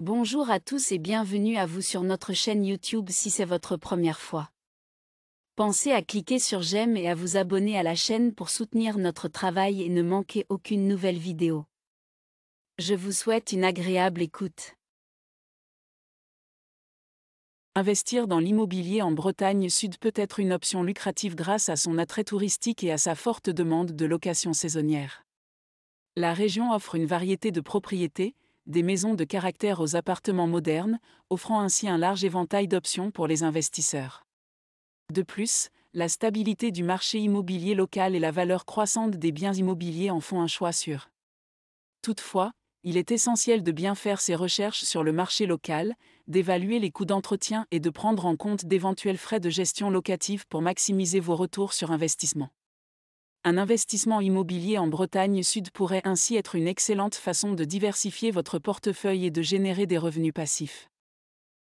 Bonjour à tous et bienvenue à vous sur notre chaîne YouTube si c'est votre première fois. Pensez à cliquer sur j'aime et à vous abonner à la chaîne pour soutenir notre travail et ne manquer aucune nouvelle vidéo. Je vous souhaite une agréable écoute. Investir dans l'immobilier en Bretagne Sud peut être une option lucrative grâce à son attrait touristique et à sa forte demande de location saisonnière. La région offre une variété de propriétés, des maisons de caractère aux appartements modernes, offrant ainsi un large éventail d'options pour les investisseurs. De plus, la stabilité du marché immobilier local et la valeur croissante des biens immobiliers en font un choix sûr. Toutefois, il est essentiel de bien faire ses recherches sur le marché local, d'évaluer les coûts d'entretien et de prendre en compte d'éventuels frais de gestion locative pour maximiser vos retours sur investissement. Un investissement immobilier en Bretagne Sud pourrait ainsi être une excellente façon de diversifier votre portefeuille et de générer des revenus passifs.